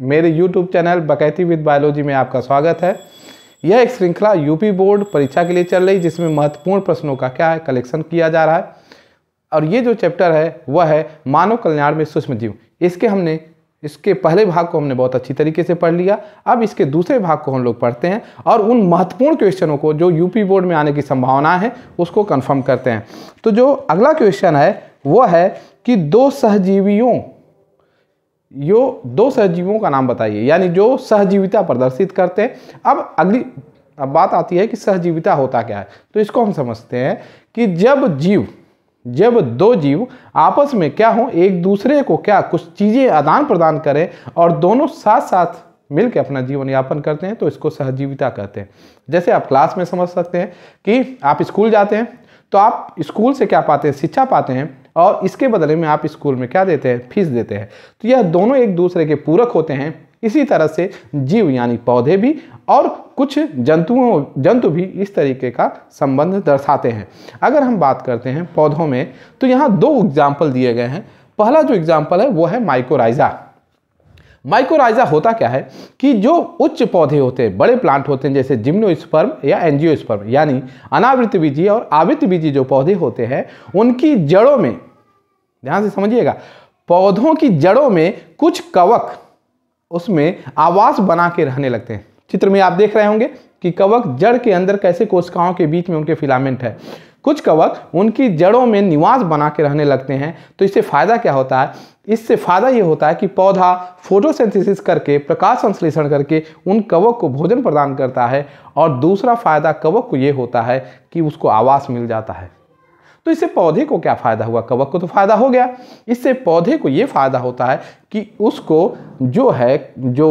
मेरे YouTube channel बकैती with biology में आपका स्वागत है यह एक श्रृंखला यूपी बोर्ड परीक्षा के लिए चल रही जिसमें महत्वपूर्ण प्रश्नों का क्या है कलेक्शन किया जा रहा है और ये जो चैप्टर है वह है मानव कल्याण में सूक्ष्म जीव इसके हमने इसके पहले भाग को हमने बहुत अच्छी तरीके से पढ़ लिया अब इसके दूसरे भाग को हम लोग पढ़ते हैं और उन महत्वपूर्ण क्वेश्चनों को जो यूपी बोर्ड में आने की संभावना है उसको कन्फर्म करते हैं तो जो अगला क्वेश्चन है वह है कि दो सहजीवियों यो दो सहजीवों का नाम बताइए यानी जो सहजीविता प्रदर्शित करते हैं अब अगली अब बात आती है कि सहजीविता होता क्या है तो इसको हम समझते हैं कि जब जीव जब दो जीव आपस में क्या हो एक दूसरे को क्या कुछ चीज़ें आदान प्रदान करें और दोनों साथ साथ मिलकर अपना जीवन यापन करते हैं तो इसको सहजीविता कहते हैं जैसे आप क्लास में समझ सकते हैं कि आप स्कूल जाते हैं तो आप स्कूल से क्या पाते हैं शिक्षा पाते हैं और इसके बदले में आप स्कूल में क्या देते हैं फीस देते हैं तो यह दोनों एक दूसरे के पूरक होते हैं इसी तरह से जीव यानी पौधे भी और कुछ जंतुओं जंतु भी इस तरीके का संबंध दर्शाते हैं अगर हम बात करते हैं पौधों में तो यहाँ दो एग्जाम्पल दिए गए हैं पहला जो एग्जाम्पल है वो है माइकोराइजा माइकोराइजा होता क्या है कि जो उच्च पौधे होते हैं बड़े प्लांट होते हैं जैसे जिम्नो या एनजियो यानी अनावृत बीजी और आवृत बीजी जो पौधे होते हैं उनकी जड़ों में ध्यान से समझिएगा पौधों की जड़ों में कुछ कवक उसमें आवास बना के रहने लगते हैं चित्र में आप देख रहे होंगे कि कवक जड़ के अंदर कैसे कोशिकाओं के बीच में उनके फिलामेंट है कुछ कवक उनकी जड़ों में निवास बना के रहने लगते हैं तो इससे फ़ायदा क्या होता है इससे फ़ायदा ये होता है कि पौधा फोटोसिंथेसिस करके प्रकाश संश्लेषण करके उन कवक को भोजन प्रदान करता है और दूसरा फ़ायदा कवक को ये होता है कि उसको आवास मिल जाता है तो इससे पौधे को क्या फ़ायदा हुआ कवक को तो फ़ायदा हो गया इससे पौधे को ये फ़ायदा होता है कि उसको जो है जो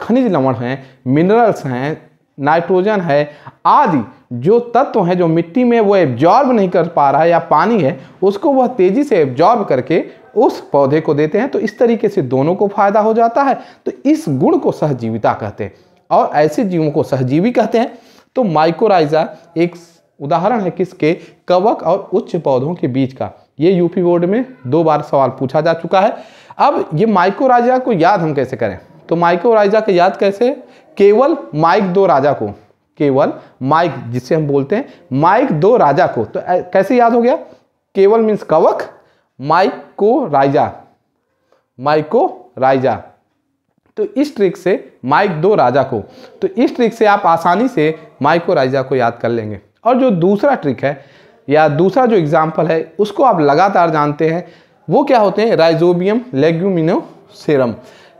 खनिज लवण हैं मिनरल्स हैं नाइट्रोजन है आदि जो तत्व हैं जो मिट्टी में वो एब्जॉर्ब नहीं कर पा रहा है या पानी है उसको वह तेज़ी से एब्जॉर्ब करके उस पौधे को देते हैं तो इस तरीके से दोनों को फायदा हो जाता है तो इस गुण को सहजीविता कहते हैं और ऐसे जीवों को सहजीवी कहते हैं तो माइकोराइजा एक उदाहरण है किसके कवक और उच्च पौधों के बीच का ये यूपी बोर्ड में दो बार सवाल पूछा जा चुका है अब ये माइकोराइजा को याद हम कैसे करें तो माइको राइजा के याद कैसे केवल माइक दो राजा को केवल माइक जिसे हम बोलते हैं माइक दो राजा को तो कैसे याद हो गया केवल मीन्स कवक माइक को राजा माइक को राजा तो इस ट्रिक से माइक दो राजा को तो इस ट्रिक से आप आसानी से माइक को राइजा को याद कर लेंगे और जो दूसरा ट्रिक है या दूसरा जो एग्जाम्पल है उसको आप लगातार जानते हैं वो क्या होते हैं Rhizobium leguminosarum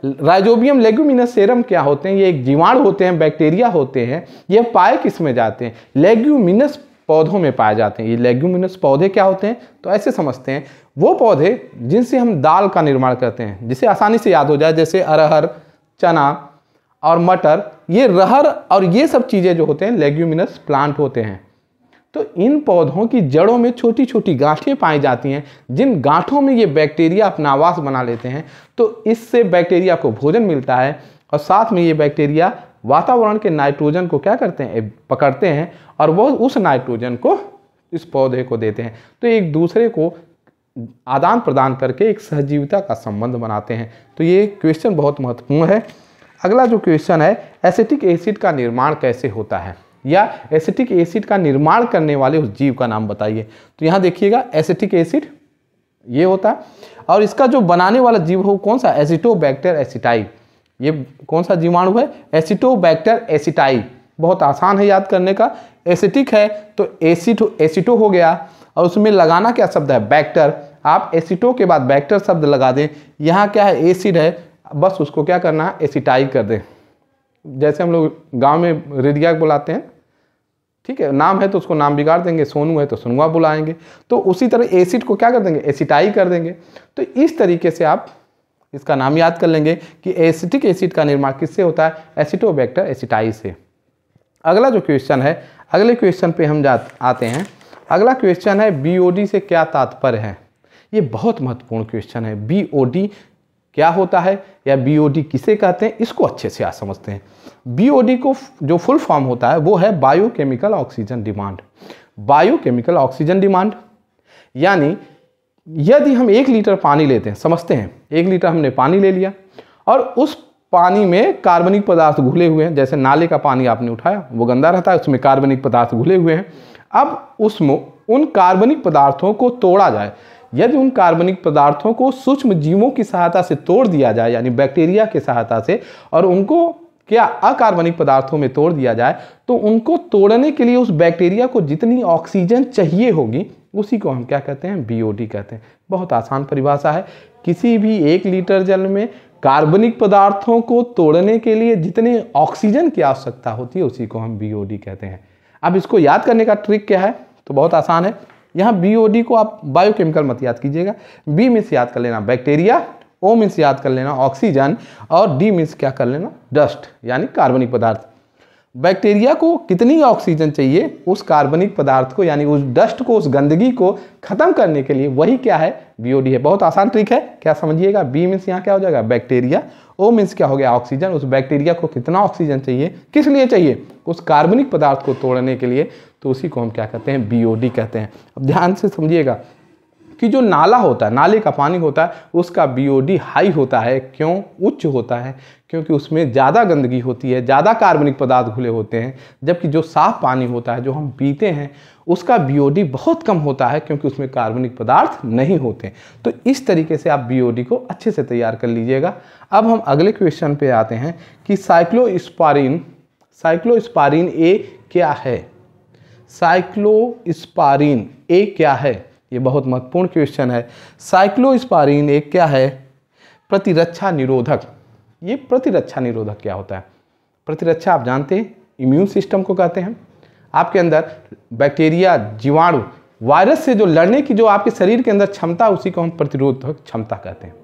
Rhizobium leguminosarum क्या होते हैं ये एक जीवाणु होते हैं बैक्टीरिया होते हैं ये पाए किस में जाते हैं लेग्यूमिनस पौधों में पाए जाते हैं ये लेग्यूमिनस पौधे क्या होते हैं तो ऐसे समझते हैं वो पौधे जिनसे हम दाल का निर्माण करते हैं जिसे आसानी से याद हो जाए जैसे अरहर चना और मटर ये रहर और ये सब चीज़ें जो होते हैं लेग्यूमिनस प्लांट होते हैं तो इन पौधों की जड़ों में छोटी छोटी गांठें पाई जाती हैं जिन गांठों में ये बैक्टीरिया अपना आवास बना लेते हैं तो इससे बैक्टीरिया को भोजन मिलता है और साथ में ये बैक्टीरिया वातावरण के नाइट्रोजन को क्या करते हैं पकड़ते हैं और वो उस नाइट्रोजन को इस पौधे को देते हैं तो एक दूसरे को आदान प्रदान करके एक सहजीविता का संबंध बनाते हैं तो ये क्वेश्चन बहुत महत्वपूर्ण है अगला जो क्वेश्चन है एसिटिक एसिड का निर्माण कैसे होता है या एसिटिक एसिड का निर्माण करने वाले उस जीव का नाम बताइए तो यहाँ देखिएगा एसिटिक एसिड ये होता है और इसका जो बनाने वाला जीव हो कौन सा एसिटोबैक्टर एसिटाई ये कौन सा जीवाणु है एसिटोबैक्टर एसिटाई बहुत आसान है याद करने का एसिटिक है तो एसिट एसिटो हो गया और उसमें लगाना क्या शब्द है बैक्टर आप एसिटो के बाद बैक्टर शब्द लगा दें यहाँ क्या है एसिड है बस उसको क्या करना है एसिटाई कर दें जैसे हम लोग गांव में रेडिया बुलाते हैं ठीक है नाम है तो उसको नाम बिगाड़ देंगे सोनू है तो सोनुआ बुलाएंगे तो उसी तरह एसिड को क्या कर देंगे एसिटाई कर देंगे तो इस तरीके से आप इसका नाम याद कर लेंगे कि एसिटिक एसिड का निर्माण किससे होता है एसिटोबैक्टर एसिटाई से अगला जो क्वेश्चन है अगले क्वेश्चन पे हम जा आते हैं अगला क्वेश्चन है बी से क्या तात्पर्य है ये बहुत महत्वपूर्ण क्वेश्चन है बी क्या होता है या बी किसे कहते हैं इसको अच्छे से आप समझते हैं बीओडी को जो फुल फॉर्म होता है वो है biochemical oxygen demand biochemical oxygen demand यानी यदि हम एक लीटर पानी लेते हैं समझते हैं एक लीटर हमने पानी ले लिया और उस पानी में कार्बनिक पदार्थ घुले हुए हैं जैसे नाले का पानी आपने उठाया वो गंदा रहता है उसमें कार्बनिक पदार्थ घुले हुए हैं अब उसमें उन कार्बनिक पदार्थों को तोड़ा जाए यदि उन कार्बनिक पदार्थों को सूक्ष्म जीवों की सहायता से तोड़ दिया जाए यानी बैक्टीरिया की सहायता से और उनको क्या अकार्बनिक पदार्थों में तोड़ दिया जाए तो उनको तोड़ने के लिए उस बैक्टीरिया को जितनी ऑक्सीजन चाहिए होगी उसी को हम क्या कहते हैं बीओडी कहते हैं बहुत आसान परिभाषा है किसी भी एक लीटर जल में कार्बनिक पदार्थों को तोड़ने के लिए जितने ऑक्सीजन की आवश्यकता होती है उसी को हम बी कहते हैं अब इसको याद करने का ट्रिक क्या है तो बहुत आसान है यहाँ बी को आप बायोकेमिकल मत याद कीजिएगा बी में से याद कर लेना बैक्टीरिया ओ मीन्स याद कर लेना ऑक्सीजन और डी मीन्स क्या कर लेना डस्ट यानी कार्बनिक पदार्थ बैक्टीरिया को कितनी ऑक्सीजन चाहिए उस कार्बनिक पदार्थ को यानी उस डस्ट को उस गंदगी को खत्म करने के लिए वही क्या है बीओडी है बहुत आसान ट्रिक है क्या समझिएगा बी मीन्स यहाँ क्या हो जाएगा बैक्टीरिया ओ मीन्स क्या हो गया ऑक्सीजन उस बैक्टीरिया को कितना ऑक्सीजन चाहिए किस लिए चाहिए उस कार्बनिक पदार्थ को तोड़ने के लिए तो उसी को हम क्या कहते हैं बी कहते हैं अब ध्यान से समझिएगा कि जो नाला होता है नाले का पानी होता है उसका बीओडी हाई होता है क्यों उच्च होता है क्योंकि उसमें ज़्यादा गंदगी होती है ज़्यादा कार्बनिक पदार्थ घुले होते हैं जबकि जो साफ़ पानी होता है जो हम पीते हैं उसका बीओडी बहुत कम होता है क्योंकि उसमें कार्बनिक पदार्थ नहीं होते तो इस तरीके से आप बीओडी को अच्छे से तैयार कर लीजिएगा अब हम अगले क्वेश्चन पे आते हैं कि साइक्लोस्पारिन साइक्लोस्पारिन ए क्या है साइक्लोस्पारिन ए क्या है ये बहुत महत्वपूर्ण क्वेश्चन है साइक्लोस्पारिन एक क्या है प्रतिरक्षा निरोधक ये प्रतिरक्षा निरोधक क्या होता है प्रतिरक्षा आप जानते हैं इम्यून सिस्टम को कहते हैं आपके अंदर बैक्टीरिया जीवाणु वायरस से जो लड़ने की जो आपके शरीर के अंदर क्षमता उसी को हम प्रतिरोधक क्षमता कहते हैं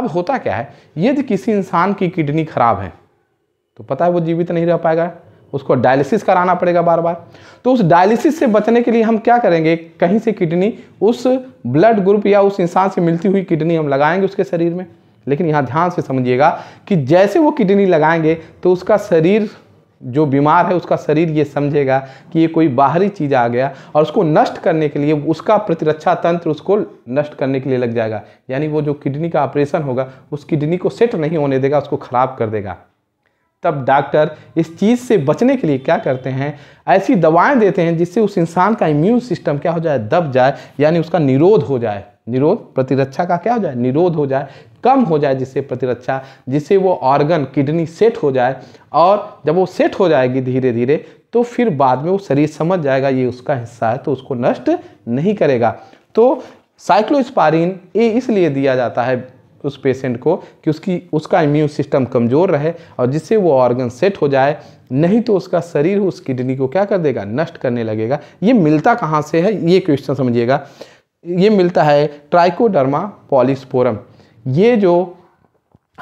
अब होता क्या है यदि किसी इंसान की किडनी खराब है तो पता है वो जीवित नहीं रह पाएगा उसको डायलिसिस कराना पड़ेगा बार बार तो उस डायलिसिस से बचने के लिए हम क्या करेंगे कहीं से किडनी उस ब्लड ग्रुप या उस इंसान से मिलती हुई किडनी हम लगाएंगे उसके शरीर में लेकिन यहाँ ध्यान से समझिएगा कि जैसे वो किडनी लगाएंगे तो उसका शरीर जो बीमार है उसका शरीर ये समझेगा कि ये कोई बाहरी चीज़ आ गया और उसको नष्ट करने के लिए उसका प्रतिरक्षा तंत्र उसको नष्ट करने के लिए लग जाएगा यानी वो जो किडनी का ऑपरेशन होगा उस किडनी को सेट नहीं होने देगा उसको ख़राब कर देगा तब डॉक्टर इस चीज़ से बचने के लिए क्या करते हैं ऐसी दवाएं देते हैं जिससे उस इंसान का इम्यून सिस्टम क्या हो जाए दब जाए यानी उसका निरोध हो जाए निरोध प्रतिरक्षा का क्या हो जाए निरोध हो जाए कम हो जाए जिससे प्रतिरक्षा जिससे वो ऑर्गन किडनी सेट हो जाए और जब वो सेट हो जाएगी धीरे धीरे तो फिर बाद में वो शरीर समझ जाएगा ये उसका हिस्सा है तो उसको नष्ट नहीं करेगा तो साइक्लोस्पारिन ये इसलिए दिया जाता है उस पेशेंट को कि उसकी उसका इम्यून सिस्टम कमज़ोर रहे और जिससे वो ऑर्गन सेट हो जाए नहीं तो उसका शरीर उस किडनी को क्या कर देगा नष्ट करने लगेगा ये मिलता कहाँ से है ये क्वेश्चन समझिएगा ये मिलता है ट्राइकोडर्मा पॉलिस्पोरम ये जो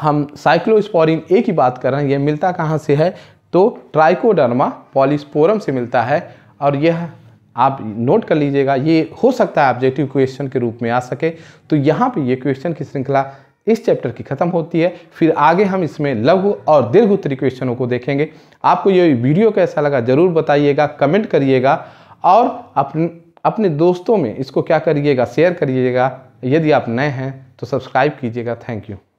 हम साइक्लोस्पोरिन ए की बात कर रहे हैं ये मिलता कहाँ से है तो ट्राइकोडर्मा पॉलिस्पोरम से मिलता है और यह आप नोट कर लीजिएगा ये हो सकता है ऑब्जेक्टिव क्वेश्चन के रूप में आ सके तो यहाँ पे ये क्वेश्चन की श्रृंखला इस चैप्टर की खत्म होती है फिर आगे हम इसमें लघु और दीर्घ उत्तरी क्वेश्चनों को देखेंगे आपको ये वीडियो कैसा लगा जरूर बताइएगा कमेंट करिएगा और अपने अपने दोस्तों में इसको क्या करिएगा शेयर करिएगा यदि आप नए हैं तो सब्सक्राइब कीजिएगा थैंक यू